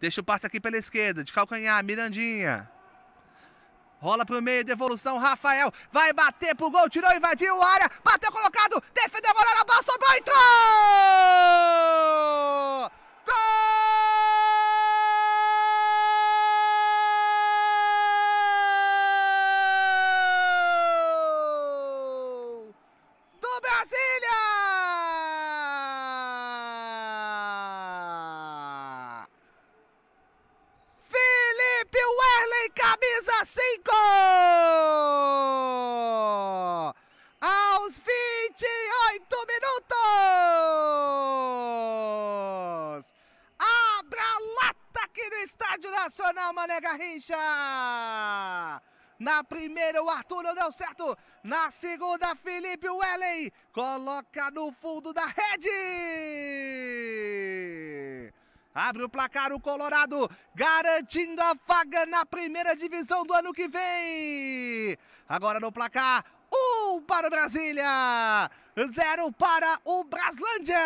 Deixa o passe aqui pela esquerda, de calcanhar, Mirandinha. Rola pro meio, devolução, Rafael. Vai bater pro gol, tirou, invadiu a área. Bateu colocado. Nacional Mané Garrincha! Na primeira, o Arthur não deu certo. Na segunda, Felipe Wellen coloca no fundo da rede. Abre o placar o Colorado, garantindo a vaga na primeira divisão do ano que vem. Agora no placar, um para o Brasília, zero para o Braslândia.